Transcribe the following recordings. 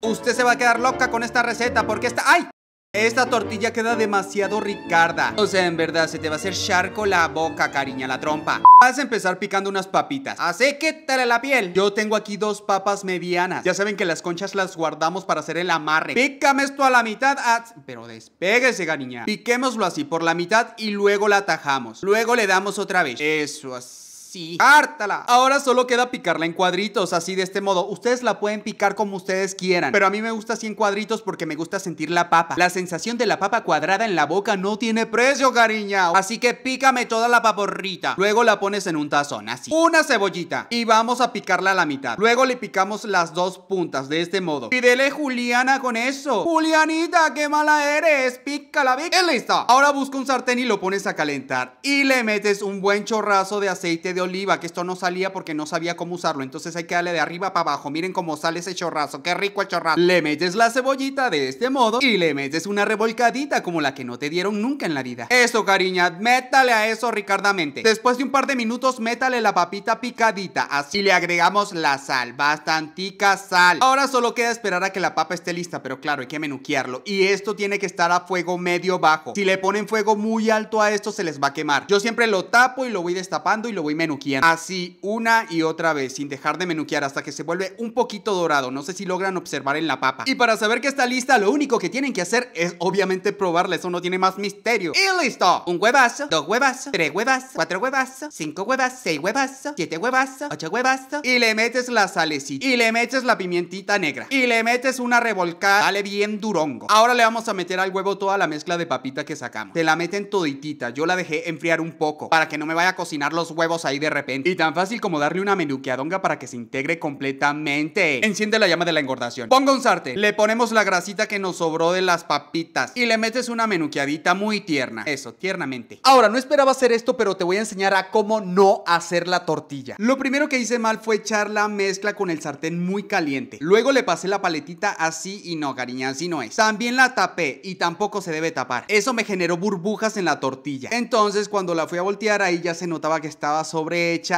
Usted se va a quedar loca con esta receta porque esta... ¡Ay! Esta tortilla queda demasiado ricarda. O sea, en verdad, se te va a hacer charco la boca, cariña, la trompa. Vas a empezar picando unas papitas. Así quítale la piel. Yo tengo aquí dos papas medianas. Ya saben que las conchas las guardamos para hacer el amarre. Pícame esto a la mitad. Ah, pero despéguese, cariña. Piquémoslo así, por la mitad y luego la atajamos. Luego le damos otra vez. Eso así. Sí. ¡Hártala! Ahora solo queda picarla en cuadritos, así de este modo. Ustedes la pueden picar como ustedes quieran, pero a mí me gusta así en cuadritos porque me gusta sentir la papa. La sensación de la papa cuadrada en la boca no tiene precio, cariña. Así que pícame toda la paporrita. Luego la pones en un tazón, así. Una cebollita. Y vamos a picarla a la mitad. Luego le picamos las dos puntas, de este modo. Pídele Juliana con eso. Julianita, qué mala eres. Pícala, bien. ¡Listo! Ahora busca un sartén y lo pones a calentar. Y le metes un buen chorrazo de aceite de oliva, que esto no salía porque no sabía cómo usarlo. Entonces hay que darle de arriba para abajo. Miren cómo sale ese chorrazo. Qué rico el chorrazo. Le metes la cebollita de este modo y le metes una revolcadita como la que no te dieron nunca en la vida. Eso, cariña. Métale a eso ricardamente. Después de un par de minutos, métale la papita picadita. Así le agregamos la sal. Bastantica sal. Ahora solo queda esperar a que la papa esté lista, pero claro, hay que menuquearlo. Y esto tiene que estar a fuego medio bajo. Si le ponen fuego muy alto a esto, se les va a quemar. Yo siempre lo tapo y lo voy destapando y lo voy menuqueando así una y otra vez sin dejar de menuquear hasta que se vuelve un poquito dorado. No sé si logran observar en la papa. Y para saber que está lista, lo único que tienen que hacer es obviamente probarla. Eso no tiene más misterio. ¡Y listo! Un huevazo, dos huevas, tres huevazos, cuatro huevas, cinco huevas, seis huevazos, siete huevazos ocho huevazos, Y le metes la salecita. Y le metes la pimientita negra. Y le metes una revolcada. Dale bien durongo. Ahora le vamos a meter al huevo toda la mezcla de papita que sacamos. Te la meten toditita. Yo la dejé enfriar un poco para que no me vaya a cocinar los huevos ahí de repente. Y tan fácil como darle una menuqueadonga para que se integre completamente. Enciende la llama de la engordación. pongo un sartén. Le ponemos la grasita que nos sobró de las papitas. Y le metes una menuqueadita muy tierna. Eso, tiernamente. Ahora, no esperaba hacer esto, pero te voy a enseñar a cómo no hacer la tortilla. Lo primero que hice mal fue echar la mezcla con el sartén muy caliente. Luego le pasé la paletita así y no, cariña, así no es. También la tapé y tampoco se debe tapar. Eso me generó burbujas en la tortilla. Entonces, cuando la fui a voltear, ahí ya se notaba que estaba sobre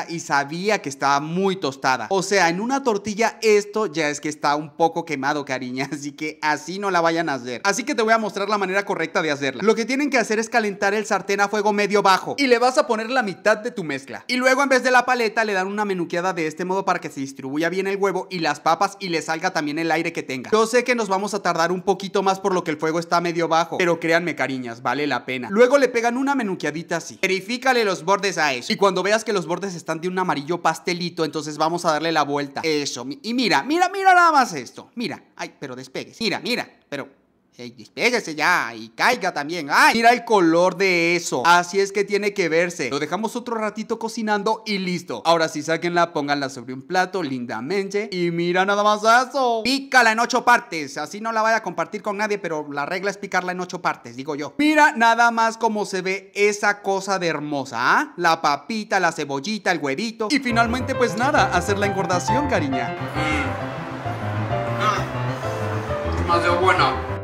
y sabía que estaba muy tostada. O sea, en una tortilla esto ya es que está un poco quemado, cariña, así que así no la vayan a hacer. Así que te voy a mostrar la manera correcta de hacerla. Lo que tienen que hacer es calentar el sartén a fuego medio bajo y le vas a poner la mitad de tu mezcla. Y luego en vez de la paleta le dan una menuqueada de este modo para que se distribuya bien el huevo y las papas y le salga también el aire que tenga. Yo sé que nos vamos a tardar un poquito más por lo que el fuego está medio bajo, pero créanme cariñas, vale la pena. Luego le pegan una menuqueadita así. Verifícale los bordes a eso. Y cuando veas que los los bordes están de un amarillo pastelito, entonces vamos a darle la vuelta. Eso, y mira, mira, mira nada más esto. Mira, ay, pero despegues. Mira, mira, pero Hey, eh, ya y caiga también. ¡Ay! Mira el color de eso. Así es que tiene que verse. Lo dejamos otro ratito cocinando y listo. Ahora sí, sáquenla, pónganla sobre un plato lindamente. Y mira nada más eso. Pícala en ocho partes. Así no la vaya a compartir con nadie, pero la regla es picarla en ocho partes, digo yo. Mira nada más cómo se ve esa cosa de hermosa. ¿ah? La papita, la cebollita, el huevito. Y finalmente, pues nada, hacer la engordación, cariña. de buena.